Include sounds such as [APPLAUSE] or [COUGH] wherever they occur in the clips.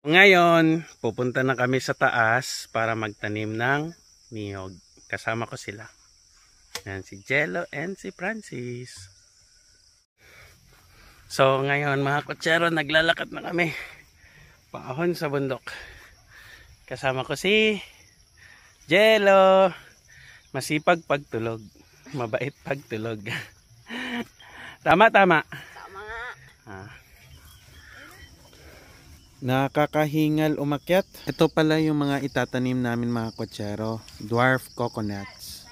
Ngayon, pupunta na kami sa taas para magtanim ng niyog. Kasama ko sila. Yan si Jello and si Francis. So ngayon mga kutsero, naglalakad na kami. Paahon sa bundok. Kasama ko si Jello. Masipag pagtulog. Mabait pagtulog. [LAUGHS] tama, tama. Tama nga. Ah. Nakakahingal umakyat. Ito pala yung mga itatanim namin mga kotsero. Dwarf coconuts.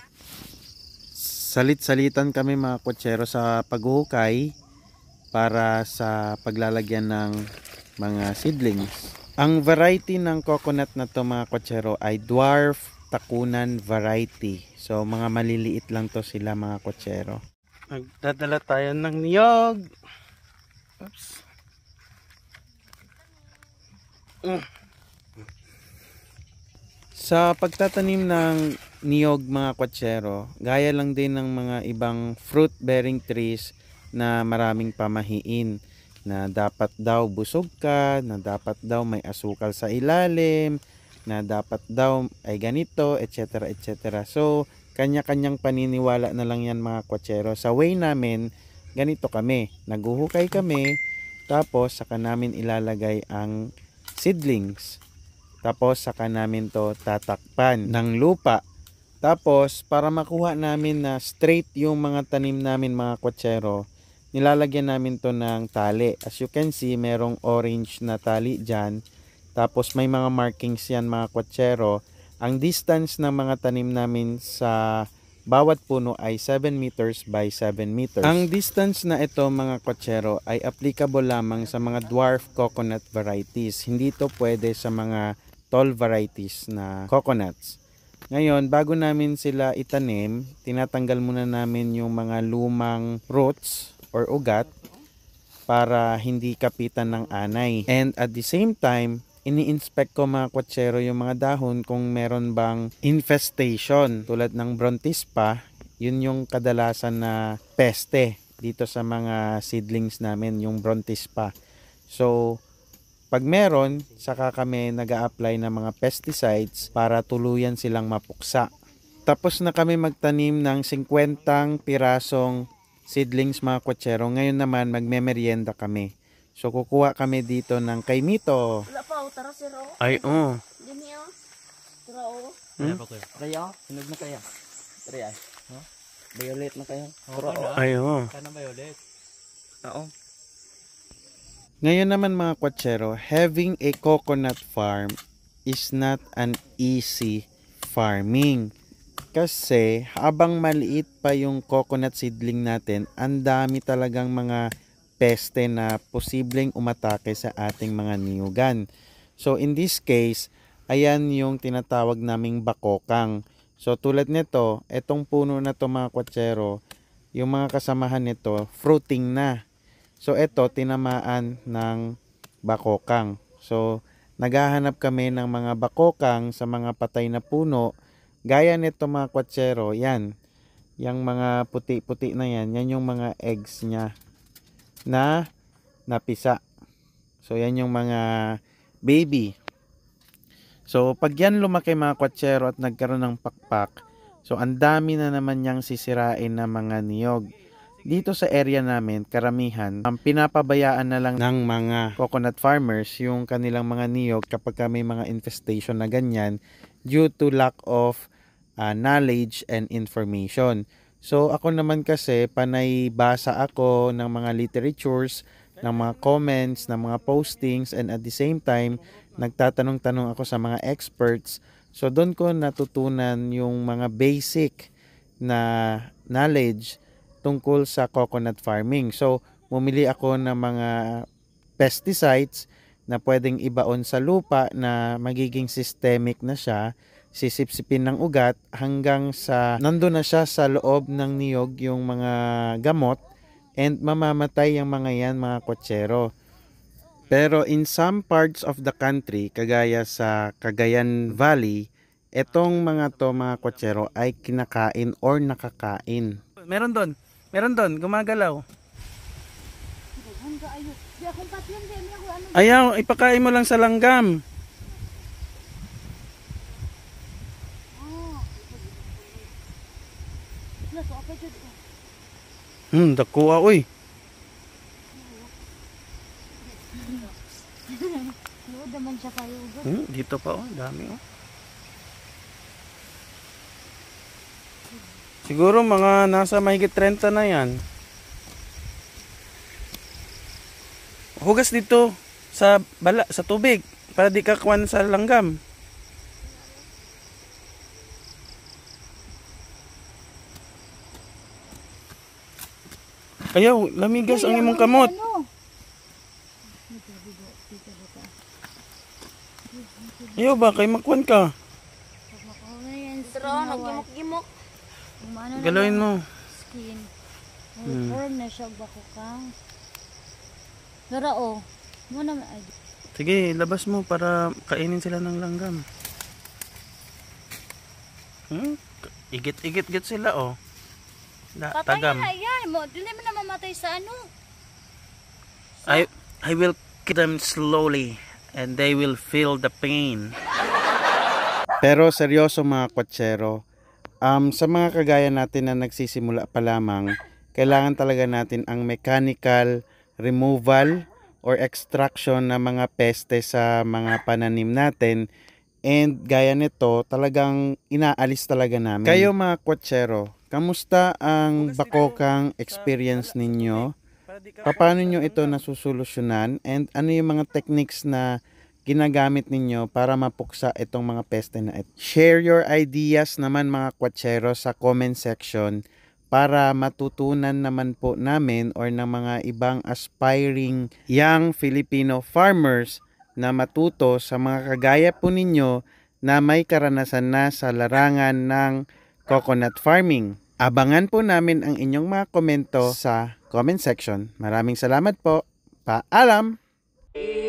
Salit-salitan kami mga kotsero sa paghuhukay para sa paglalagyan ng mga seedlings. Ang variety ng coconut na to mga kotsero ay dwarf takunan variety. So mga maliliit lang to sila mga kotsero. Magdadala tayo ng niyog. Oops. Sa pagtatanim ng niyog mga kwatsero, gaya lang din ng mga ibang fruit-bearing trees na maraming pamahiin na dapat daw busog ka, na dapat daw may asukal sa ilalim, na dapat daw ay ganito, etc. etc. So, kanya-kanyang paniniwala na lang yan mga kwatsero. Sa way namin, ganito kami. Naguhukay kami, tapos saka namin ilalagay ang seedlings. Tapos saka namin to tatakpan ng lupa. Tapos para makuha namin na straight yung mga tanim namin mga kwatsero, nilalagyan namin to ng tali. As you can see, merong orange na tali dyan. Tapos may mga markings yan mga kwatsero. Ang distance ng mga tanim namin sa bawat puno ay 7 meters by 7 meters. Ang distance na ito mga kotsero ay applicable lamang sa mga dwarf coconut varieties. Hindi ito pwede sa mga tall varieties na coconuts. Ngayon, bago namin sila itanim, tinatanggal muna namin yung mga lumang roots or ugat para hindi kapitan ng anay. And at the same time, ini-inspect ko mga kwatsero yung mga dahon kung meron bang infestation tulad ng brontispa, yun yung kadalasan na peste dito sa mga seedlings namin, yung brontispa. So, pag meron, saka kami nag apply ng mga pesticides para tuluyan silang mapuksa. Tapos na kami magtanim ng 50 pirasong seedlings mga kutsero. Ngayon naman, magmemeryenda kami. So, kukuha kami dito ng kaimito. Ay, oo. Dini o. Tira o. Oh. Hmm? Raya o. Oh. Sinog na kaya. Raya. No? Violet na kaya. Tira o. Oh. Ay, oo. Kana violet. Oo. Ngayon naman mga kwatsero, having a coconut farm is not an easy farming. Kasi habang maliit pa yung coconut seedling natin, ang dami talagang mga peste na posibleng umatake sa ating mga niyugan. So in this case, ayan yung tinatawag naming bakokang. So tulad nito, etong puno na to mga kwatsero, yung mga kasamahan nito, fruiting na. So ito tinamaan ng bakokang. So naghahanap kami ng mga bakokang sa mga patay na puno. Gaya nito mga kwatsero, yan. Yang mga puti-puti na yan, yan yung mga eggs niya na napisa. So yan yung mga baby. So, pag yan lumaki mga kwatsero at nagkaroon ng pakpak, so ang dami na naman niyang sisirain na mga niyog. Dito sa area namin, karamihan, ang pinapabayaan na lang ng mga coconut farmers yung kanilang mga niyog kapag may mga infestation na ganyan due to lack of uh, knowledge and information. So ako naman kasi panay basa ako ng mga literatures ng mga comments, ng mga postings and at the same time, nagtatanong-tanong ako sa mga experts. So doon ko natutunan yung mga basic na knowledge tungkol sa coconut farming. So bumili ako ng mga pesticides na pwedeng ibaon sa lupa na magiging systemic na siya sisipsipin ng ugat hanggang sa nando na siya sa loob ng niyog yung mga gamot and mamamatay ang mga yan mga kotsero. Pero in some parts of the country, kagaya sa Cagayan Valley, etong mga to mga kotsero ay kinakain or nakakain. Meron doon, meron doon, gumagalaw. Ano. Ayaw, ipakain mo lang sa langgam. Hmm, dakuha oy. Luod naman siya kayo. Hmm, dito pa oh, dami oh. Siguro mga nasa mahigit 30 na yan. Hugas dito sa bala sa tubig para di ka kwan sa langgam. Ayaw, lamigas ang imong kamot. Ayaw ba, kay makwan ka. Pero, naggimok-gimok. Galawin mo. Skin. Form hmm. na siya, bako ka. Dara, oh. Muna, ay. Sige, labas mo para kainin sila ng langgam. Hmm? Igit-igit-git sila, oh. Na, Patay tagam. na yan. Mo, hindi mo na mamatay sa ano. So, I, I will kill them slowly and they will feel the pain. Pero seryoso mga kwatsero, um, sa mga kagaya natin na nagsisimula pa lamang, kailangan talaga natin ang mechanical removal or extraction ng mga peste sa mga pananim natin. And gaya nito, talagang inaalis talaga namin. Kayo mga kwatsero, Kamusta ang bakokang experience ninyo? Paano nyo ito nasusolusyonan? And ano yung mga techniques na ginagamit ninyo para mapuksa itong mga peste na ito? Share your ideas naman mga kwatsero sa comment section para matutunan naman po namin or ng mga ibang aspiring young Filipino farmers na matuto sa mga kagaya po ninyo na may karanasan na sa larangan ng coconut farming. Abangan po namin ang inyong mga komento sa comment section. Maraming salamat po. Paalam! Yeah.